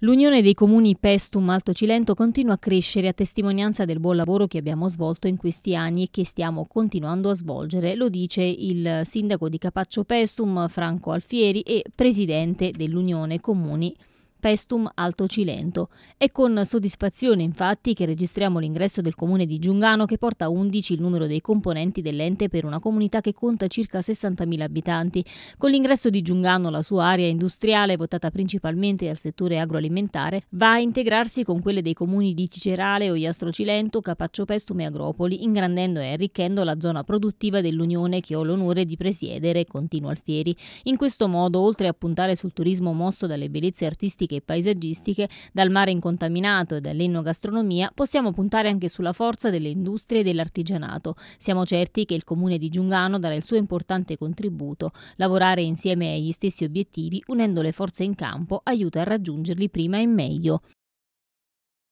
L'Unione dei Comuni Pestum Alto Cilento continua a crescere a testimonianza del buon lavoro che abbiamo svolto in questi anni e che stiamo continuando a svolgere, lo dice il sindaco di Capaccio Pestum Franco Alfieri e presidente dell'Unione Comuni Pestum. Pestum Alto Cilento. È con soddisfazione infatti che registriamo l'ingresso del comune di Giungano che porta 11 il numero dei componenti dell'ente per una comunità che conta circa 60.000 abitanti. Con l'ingresso di Giungano la sua area industriale, votata principalmente al settore agroalimentare, va a integrarsi con quelle dei comuni di Cicerale, Oiastro Cilento, Capaccio Pestum e Agropoli, ingrandendo e arricchendo la zona produttiva dell'Unione che ho l'onore di presiedere, continua Alfieri. In questo modo, oltre a puntare sul turismo mosso dalle bellezze artistiche turistiche e paesaggistiche, dal mare incontaminato e dall'enogastronomia, possiamo puntare anche sulla forza delle industrie e dell'artigianato. Siamo certi che il comune di Giungano darà il suo importante contributo. Lavorare insieme agli stessi obiettivi, unendo le forze in campo, aiuta a raggiungerli prima e meglio.